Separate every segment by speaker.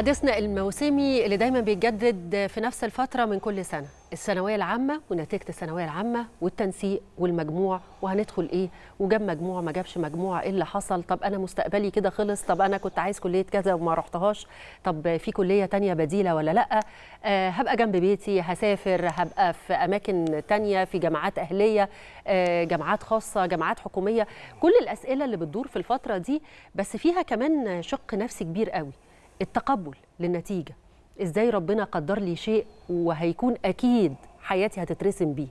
Speaker 1: حديثنا الموسمي اللي دايما بيتجدد في نفس الفتره من كل سنه الثانويه العامه ونتيجه الثانويه العامه والتنسيق والمجموع وهندخل ايه وجاب مجموع ما جابش مجموع ايه اللي حصل طب انا مستقبلي كده خلص طب انا كنت عايز كليه كذا وما رحتهاش طب في كليه تانية بديله ولا لا أه هبقى جنب بيتي هسافر هبقى في اماكن تانية في جامعات اهليه أه جامعات خاصه جامعات حكوميه كل الاسئله اللي بتدور في الفتره دي بس فيها كمان شق نفسي كبير قوي التقبل للنتيجه ازاي ربنا قدر لي شيء وهيكون اكيد حياتي هتترسم بيه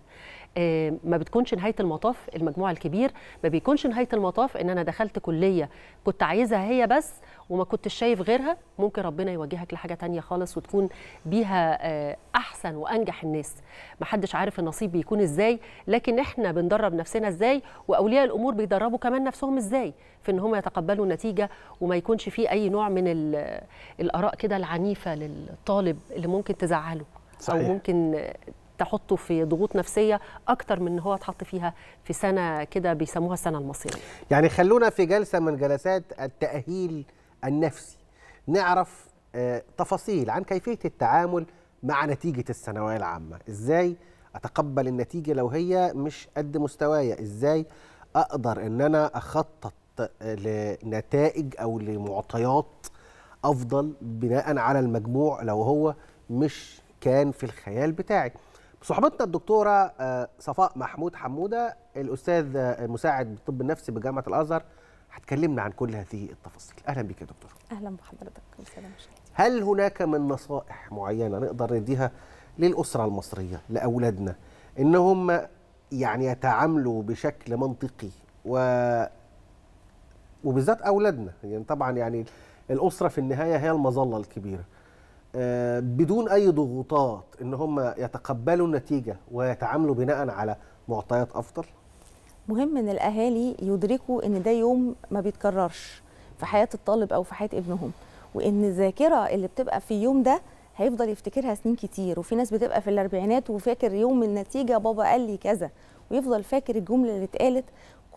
Speaker 1: آه، ما بتكونش نهايه المطاف المجموع الكبير ما بيكونش نهايه المطاف ان انا دخلت كليه كنت عايزها هي بس وما كنتش شايف غيرها ممكن ربنا يوجهك لحاجه تانية خالص وتكون بيها آه، احسن وانجح الناس ما حدش عارف النصيب بيكون ازاي لكن احنا بندرب نفسنا ازاي واولياء الامور بيدربوا كمان نفسهم ازاي في ان هم يتقبلوا النتيجه وما يكونش في اي نوع من الاراء كده العنيفه للطالب اللي ممكن تزعله صحيح. او ممكن تحطه في ضغوط نفسيه اكتر من ان هو اتحط فيها في سنه كده بيسموها السنه المصيريه.
Speaker 2: يعني خلونا في جلسه من جلسات التاهيل النفسي نعرف آه، تفاصيل عن كيفية التعامل مع نتيجة الثانوية العامة إزاي أتقبل النتيجة لو هي مش قد مستوايا إزاي أقدر أن أنا أخطط لنتائج أو لمعطيات أفضل بناء على المجموع لو هو مش كان في الخيال بتاعي صحبتنا الدكتورة آه، صفاء محمود حمودة الأستاذ المساعد آه، بالطب النفسي بجامعة الأزهر هتكلمنا عن كل هذه التفاصيل اهلا بك يا دكتور
Speaker 3: اهلا بحضرتك
Speaker 2: هل هناك من نصائح معينه نقدر نديها للاسره المصريه لاولادنا ان هم يعني يتعاملوا بشكل منطقي و وبالذات اولادنا يعني طبعا يعني الاسره في النهايه هي المظله الكبيره آه، بدون اي ضغوطات ان هم يتقبلوا النتيجه ويتعاملوا بناء على معطيات افضل
Speaker 3: مهم ان الاهالي يدركوا ان ده يوم ما بيتكررش في حياه الطالب او في حياه ابنهم وان الذاكره اللي بتبقى في اليوم ده هيفضل يفتكرها سنين كتير وفي ناس بتبقى في الاربعينات وفاكر يوم النتيجه بابا قال لي كذا ويفضل فاكر الجمله اللي اتقالت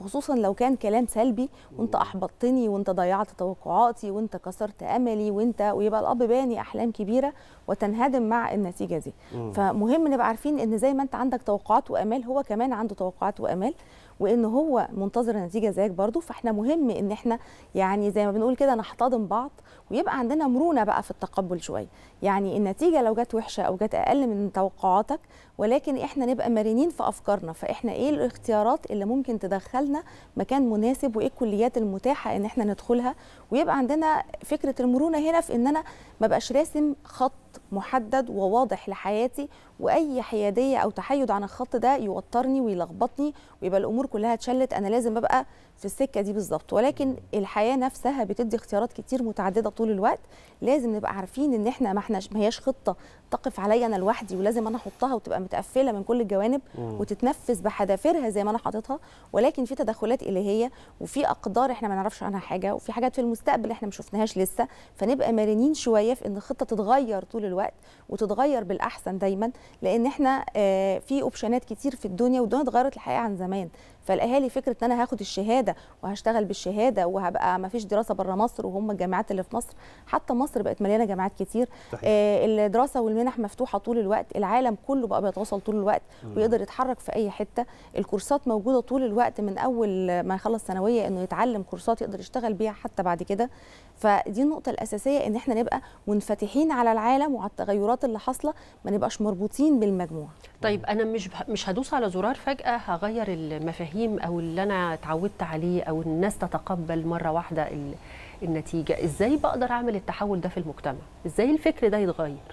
Speaker 3: خصوصا لو كان كلام سلبي وانت احبطتني وانت ضيعت توقعاتي وانت كسرت املي وانت ويبقى الاب باني احلام كبيره وتنهدم مع النتيجه دي مم. فمهم نبقى عارفين ان زي ما انت عندك توقعات وامال هو كمان عنده توقعات وامال وان هو منتظر نتيجه زيك برضو فاحنا مهم ان احنا يعني زي ما بنقول كده نحتضن بعض ويبقى عندنا مرونه بقى في التقبل شويه يعني النتيجه لو جت وحشه او جت اقل من توقعاتك ولكن احنا نبقى مرنين في افكارنا فاحنا ايه الاختيارات اللي ممكن تدخلنا مكان مناسب وايه الكليات المتاحه ان احنا ندخلها ويبقى عندنا فكره المرونه هنا في ان انا ما بقاش راسم خط محدد وواضح لحياتي واي حياديه او تحيد عن الخط ده يوترني ويلخبطني ويبقى الامور كلها اتشلت انا لازم ابقى في السكه دي بالظبط ولكن الحياه نفسها بتدي اختيارات كتير متعدده طول الوقت لازم نبقى عارفين ان احنا ما احناش ما هياش خطه تقف عليا انا لوحدي ولازم انا احطها وتبقى متقفله من كل الجوانب مم. وتتنفذ بحذافيرها زي ما انا حاططها ولكن في تدخلات الهيه وفي اقدار احنا ما نعرفش عنها حاجه وفي حاجات في المستقبل احنا ما شفناهاش لسه فنبقى مرنين شويه في ان الخطه تتغير طول الوقت وتتغير بالاحسن دايما لان احنا آه، في اوبشنات كتير في الدنيا والدنيا اتغيرت الحقيقه عن زمان فالاهالي فكره ان انا هاخد الشهاده وهشتغل بالشهاده وهبقى ما فيش دراسه بره مصر وهم الجامعات اللي في مصر حتى مصر بقت مليانه جامعات كتير صحيح. آه الدراسه والمنح مفتوحه طول الوقت العالم كله بقى بيتواصل طول الوقت ويقدر يتحرك في اي حته الكورسات موجوده طول الوقت من اول ما يخلص ثانويه انه يتعلم كورسات يقدر يشتغل بيها حتى بعد كده فدي النقطه الاساسيه ان احنا نبقى منفتحين على العالم وعلى التغيرات اللي حاصله ما نبقاش مربوطين بالمجموع طيب انا
Speaker 1: مش مش هدوس على زرار فجاه هغير المفاهيم المفاهيم او اللي انا اتعودت عليه او الناس تتقبل مره واحده النتيجه ازاي بقدر اعمل التحول ده في المجتمع
Speaker 3: ازاي الفكر ده يتغير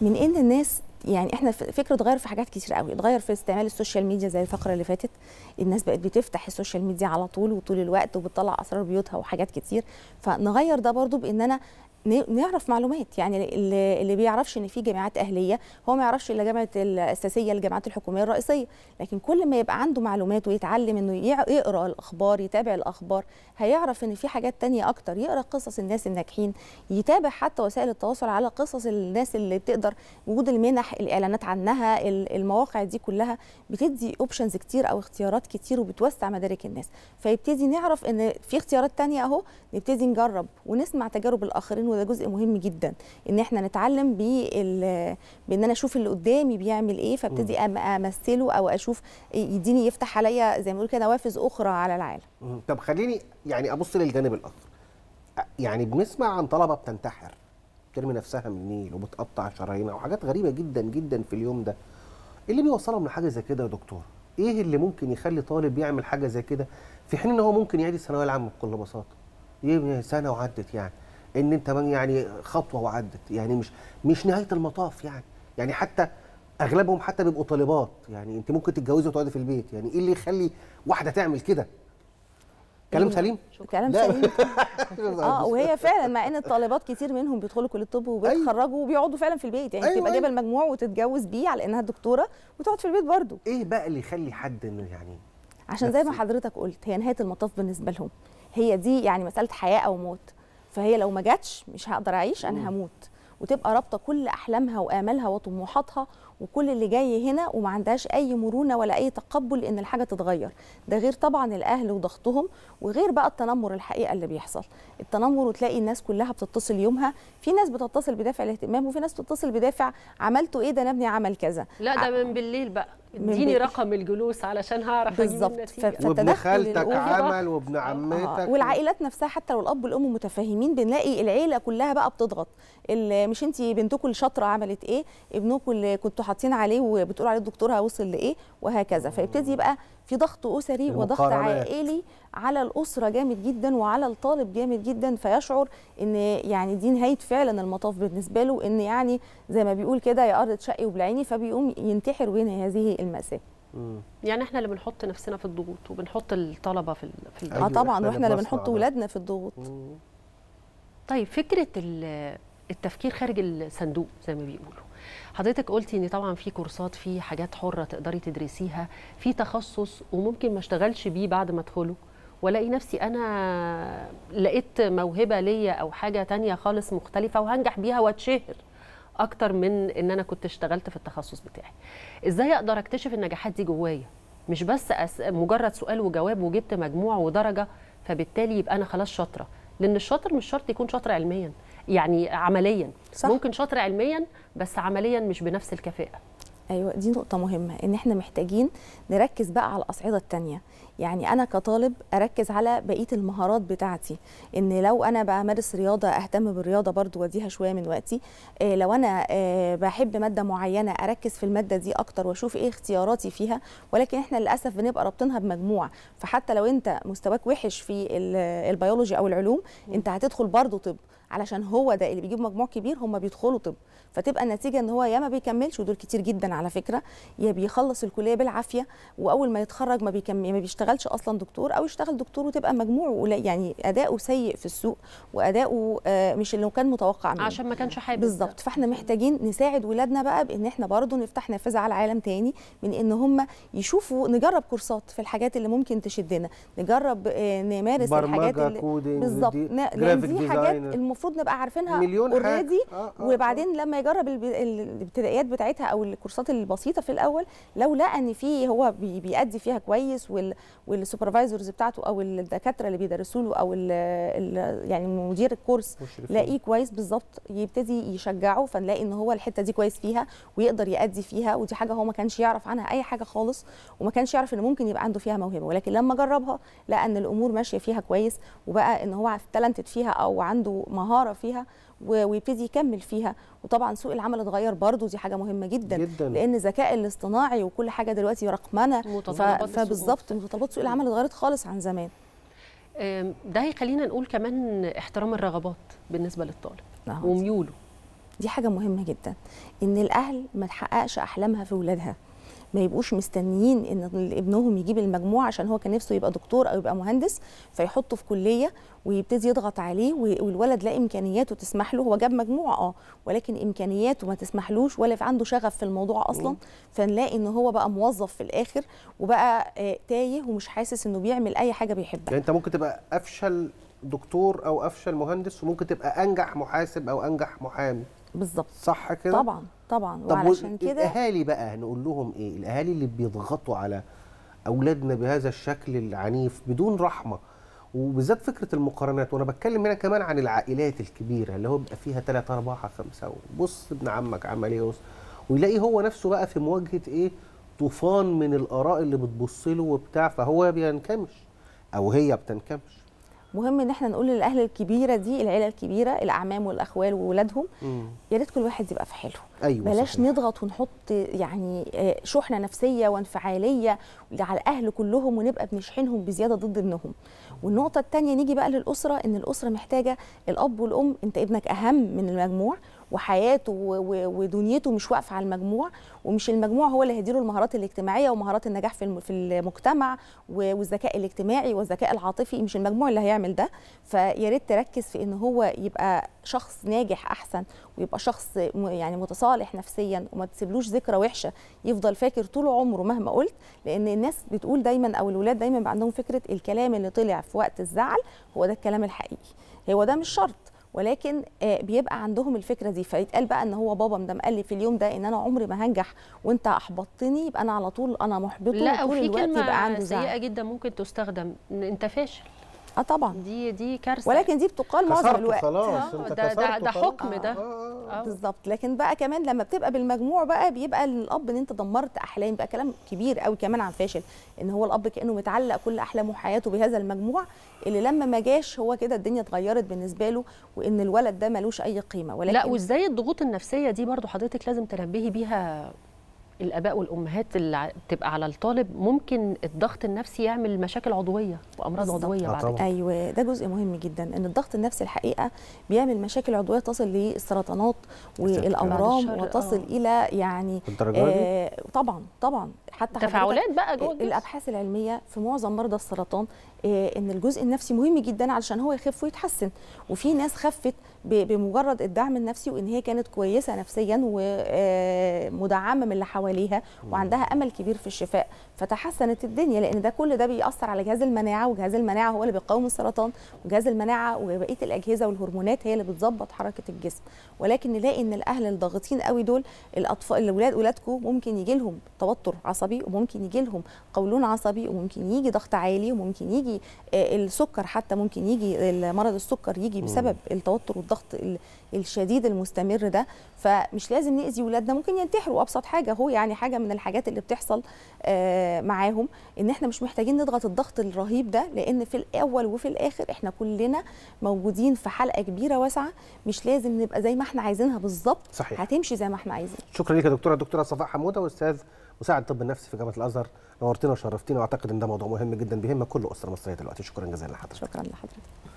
Speaker 3: من ان الناس يعني احنا فكره اتغير في حاجات كتير قوي اتغير في استعمال السوشيال ميديا زي الفقره اللي فاتت الناس بقت بتفتح السوشيال ميديا على طول وطول الوقت وبتطلع اسرار بيوتها وحاجات كتير فنغير ده برضو بان انا نعرف معلومات يعني اللي بيعرفش ان في جامعات اهليه هو ما يعرفش الا جامعه الاساسيه الجامعات الحكوميه الرئيسيه لكن كل ما يبقى عنده معلومات ويتعلم انه يقرا الاخبار يتابع الاخبار هيعرف ان في حاجات تانية اكتر يقرا قصص الناس الناجحين يتابع حتى وسائل التواصل على قصص الناس اللي بتقدر وجود المنح الاعلانات عنها المواقع دي كلها بتدي اوبشنز كتير او اختيارات كتير وبتوسع مدارك الناس فيبتدي نعرف ان في اختيارات تانية اهو نبتدي نجرب ونسمع تجارب الاخرين وده جزء مهم جدا ان احنا نتعلم بان انا اشوف اللي قدامي بيعمل ايه فابتدي امثله او اشوف يديني يفتح عليا زي ما بيقولوا كده نوافذ اخرى على العالم
Speaker 2: طب خليني يعني ابص للجانب الاخر يعني بنسمع عن طلبه بتنتحر بترمي نفسها من النيل وبتقطع شرايينها وحاجات غريبه جدا جدا في اليوم ده اللي بيوصلهم لحاجه زي كده يا دكتور ايه اللي ممكن يخلي طالب يعمل حاجه زي كده في حين ان هو ممكن يعيد الثانويه العامه بكل بساطه ايه سنه وعدت يعني ان انت يعني خطوه وعدت يعني مش مش نهايه المطاف يعني يعني حتى اغلبهم حتى بيبقوا طالبات يعني انت ممكن تتجوزي وتقعدي في البيت يعني ايه اللي يخلي واحده تعمل كده
Speaker 3: كلام أيوة. سليم كلام سليم اه وهي فعلا مع ان الطالبات كتير منهم بيدخلوا كليه الطب أيوة. وبيتخرجوا وبيقعدوا فعلا في البيت يعني أيوة تبقى جايبه أيوة. المجموع وتتجوز بيه على انها دكتوره وتقعد في البيت برضه ايه بقى اللي يخلي حد انه يعني عشان زي ما حضرتك قلت هي نهايه المطاف بالنسبه لهم هي دي يعني مساله حياه او موت فهي لو ما جاتش مش هقدر اعيش انا هموت وتبقى رابطه كل احلامها وامالها وطموحاتها وكل اللي جاي هنا وما عندهاش اي مرونه ولا اي تقبل ان الحاجه تتغير ده غير طبعا الاهل وضغطهم وغير بقى التنمر الحقيقه اللي بيحصل التنمر وتلاقي الناس كلها بتتصل يومها في ناس بتتصل بدافع الاهتمام وفي ناس بتتصل بدافع عملته ايه ده انا ابني عمل كذا لا ده من بالليل بقى اديني رقم الجلوس علشان هعرف بالظبط وابن خالتك عمل
Speaker 2: وابن آه. عمتك آه.
Speaker 3: والعائلات نفسها حتى لو الاب والام متفاهمين بنلاقي العيله كلها بقى بتضغط مش انت بنتكم الشاطره عملت ايه ابنكم اللي كنتوا حاطين عليه وبتقول عليه الدكتور هوصل لايه وهكذا فيبتدي يبقى في ضغط اسري وضغط عائلي على الاسره جامد جدا وعلى الطالب جامد جدا فيشعر ان يعني دي نهايه فعلا المطاف بالنسبه له ان يعني زي ما بيقول كده يا ارض شقي وبلعيني فبيقوم ينتحر وينهي هذه الماساه
Speaker 1: يعني احنا اللي بنحط نفسنا في الضغوط وبنحط الطلبه في في الضغوط اه طبعا أيوة، واحنا اللي بنحط ولادنا في
Speaker 3: الضغوط طيب فكره
Speaker 1: التفكير خارج الصندوق زي ما بيقولوا حضرتك قلتي ان طبعا في كورسات في حاجات حره تقدري تدرسيها في تخصص وممكن ما اشتغلش بيه بعد ما ادخله والاقي نفسي انا لقيت موهبه ليا او حاجه تانية خالص مختلفه وهنجح بيها واتشهر اكتر من ان انا كنت اشتغلت في التخصص بتاعي ازاي اقدر اكتشف النجاحات دي جوايا مش بس أس... مجرد سؤال وجواب وجبت مجموع ودرجه فبالتالي يبقى انا خلاص شاطره لان الشاطر مش شرط يكون شاطر علميا يعني عمليا صح. ممكن شاطر علميا بس عمليا مش
Speaker 3: بنفس الكفاءه ايوه دي نقطه مهمه ان احنا محتاجين نركز بقى على الاصعده الثانيه يعني انا كطالب اركز على بقيه المهارات بتاعتي ان لو انا بمارس رياضه اهتم بالرياضه برضو واديها شويه من وقتي إيه لو انا إيه بحب ماده معينه اركز في الماده دي اكتر واشوف ايه اختياراتي فيها ولكن احنا للاسف بنبقى رابطينها بمجموع فحتى لو انت مستواك وحش في البيولوجي او العلوم انت هتدخل برضو طب علشان هو ده اللي بيجيب مجموع كبير هم بيدخلوا طب فتبقى النتيجه ان هو يا ما بيكملش ودول كتير جدا على فكره يا بيخلص الكليه بالعافيه واول ما يتخرج ما بيكمل ما بيشتغلش اصلا دكتور او يشتغل دكتور وتبقى مجموعه يعني اداؤه سيء في السوق واداؤه آه، مش اللي كان متوقع منه عشان ما كانش حابب بالظبط فاحنا محتاجين نساعد ولادنا بقى بان احنا برضه نفتح نافذه على عالم تاني من ان هم يشوفوا نجرب كورسات في الحاجات اللي ممكن تشدنا نجرب آه، نمارس الحاجات اللي بالظبط دي حاجات المفروض نبقى عارفينها مليون حاجة. آه،, آه آه وبعدين آه. لما يجرب الابتدائيات بتاعتها او الكورسات البسيطه في الاول لو لقى ان في هو بيأدي فيها كويس والسوبرفايزرز بتاعته او الدكاتره اللي بيدرسوا له او الـ الـ يعني مدير الكورس لاقيه كويس بالظبط يبتدي يشجعه فنلاقي ان هو الحته دي كويس فيها ويقدر يأدي فيها ودي حاجه هو ما كانش يعرف عنها اي حاجه خالص وما كانش يعرف ان ممكن يبقى عنده فيها موهبه ولكن لما جربها لقى ان الامور ماشيه فيها كويس وبقى ان هو تالنتد فيها او عنده مهارة مهاره فيها ويبتدي يكمل فيها وطبعا سوق العمل اتغير برضو دي حاجه مهمه جدا, جداً. لان الذكاء الاصطناعي وكل حاجه دلوقتي رقمنه فبالظبط متطلبات سوق العمل اتغيرت خالص عن زمان
Speaker 1: ده هيخلينا نقول كمان احترام الرغبات بالنسبه للطالب
Speaker 3: نعم. وميوله دي حاجه مهمه جدا ان الاهل ما تحققش احلامها في ولادها ما يبقوش مستنيين ان ابنهم يجيب المجموع عشان هو كان نفسه يبقى دكتور او يبقى مهندس فيحطه في كليه ويبتدي يضغط عليه والولد لا امكانياته تسمح له هو جاب مجموع اه ولكن امكانياته ما تسمحلوش ولا عنده شغف في الموضوع اصلا فنلاقي ان هو بقى موظف في الاخر وبقى آه، تايه ومش حاسس انه بيعمل اي حاجه بيحبها يعني
Speaker 2: انت ممكن تبقى افشل دكتور او افشل مهندس وممكن تبقى انجح محاسب او انجح محامي بالظبط صح كده طبعا
Speaker 3: طبعا وعلشان كده الاهالي
Speaker 2: بقى نقول لهم ايه الاهالي اللي بيضغطوا على اولادنا بهذا الشكل العنيف بدون رحمه وبالذات فكره المقارنات وانا بتكلم هنا كمان عن العائلات الكبيره اللي هو بيبقى فيها ثلاث أربعة خمسة بص ابن عمك عمل ايه ويلاقي هو نفسه بقى في مواجهه ايه طوفان من الاراء اللي بتبص له وبتاع فهو بينكمش او هي بتنكمش
Speaker 3: مهم ان احنا نقول للاهل الكبيره دي العيله الكبيره الاعمام والاخوال واولادهم يا ريت كل واحد يبقى في حاله أيوة بلاش صحيح. نضغط ونحط يعني آه، شحنه نفسيه وانفعاليه على الاهل كلهم ونبقى بنشحنهم بزياده ضد ابنهم والنقطه الثانيه نيجي بقى للاسره ان الاسره محتاجه الاب والام انت ابنك اهم من المجموع وحياته ودنيته مش واقفه على المجموع ومش المجموع هو اللي هيديله المهارات الاجتماعيه ومهارات النجاح في في المجتمع والذكاء الاجتماعي والذكاء العاطفي مش المجموع اللي هيعمل ده فيا ريت تركز في ان هو يبقى شخص ناجح احسن ويبقى شخص يعني متصالح نفسيا وما تسيبلوش ذكرى وحشه يفضل فاكر طول عمره مهما قلت لان الناس بتقول دايما او الاولاد دايما عندهم فكره الكلام اللي طلع في وقت الزعل هو ده الكلام الحقيقي هو ده مش شرط ولكن آه، بيبقى عندهم الفكره دي فيتقال بقى ان هو بابا مدام قال لي في اليوم ده ان انا عمري ما هنجح وانت احبطتني يبقى انا على طول انا محبطه لا وفي كلمه يبقى عنده سيئه
Speaker 1: جدا ممكن تستخدم انت فاشل
Speaker 3: اه طبعا دي دي كارثه ولكن دي بتقال معظم الوقت خلاص آه، ده, ده, ده حكم ده آه، آه،, آه. آه. بالظبط لكن بقى كمان لما بتبقى بالمجموع بقى بيبقى الاب ان انت دمرت احلام بقى كلام كبير قوي كمان عن فاشل ان هو الاب كانه متعلق كل احلامه وحياته بهذا المجموع اللي لما ما جاش هو كده الدنيا اتغيرت بالنسبه له وان الولد ده ملوش اي قيمه ولكن لا وازاي الضغوط النفسيه دي برضو حضرتك لازم تنبهي بيها الاباء والامهات اللي بتبقى على الطالب ممكن الضغط النفسي يعمل مشاكل عضويه وامراض بالزبط. عضويه آه، بعد كده ايوه ده جزء مهم جدا ان الضغط النفسي الحقيقه بيعمل مشاكل عضويه تصل للسرطانات والاورام وتصل أوه. الى يعني آه طبعا طبعا حتى تفاعلات بقى جوه الابحاث العلميه في معظم مرضى السرطان آه، ان الجزء النفسي مهم جدا علشان هو يخف ويتحسن وفي ناس خفت بمجرد الدعم النفسي وان هي كانت كويسه نفسيا ومدعمه آه، من اللي حواليها وعندها امل كبير في الشفاء فتحسنت الدنيا لان ده كل ده بيأثر على جهاز المناعه وجهاز المناعه هو اللي بيقاوم السرطان وجهاز المناعه وبقيه الاجهزه والهرمونات هي اللي بتظبط حركه الجسم ولكن نلاقي ان الاهل الضاغطين قوي دول الاطفال الاولاد اولادكم ممكن يجي لهم توتر عصبي عصبي وممكن يجي لهم قولون عصبي وممكن يجي ضغط عالي وممكن يجي آه، السكر حتى ممكن يجي مرض السكر يجي بسبب التوتر والضغط الشديد المستمر ده فمش لازم نأذي ولادنا ممكن ينتحروا أبسط حاجة هو يعني حاجة من الحاجات اللي بتحصل آه، معاهم إن إحنا مش محتاجين نضغط الضغط الرهيب ده لأن في الأول وفي الآخر إحنا كلنا موجودين في حلقة كبيرة واسعة مش لازم نبقى زي ما إحنا عايزينها بالظبط هتمشي زي ما إحنا عايزين
Speaker 2: شكرا لك يا دكتورة دكتورة صفاء حمودة وأستاذ مساعد الطب النفسي في جامعه الازهر نورتنا وشرفتينا واعتقد ان ده موضوع مهم جدا بيهم كل اسره مصريه دلوقتي شكرا جزيلا لحضرتك شكرا لحضرتك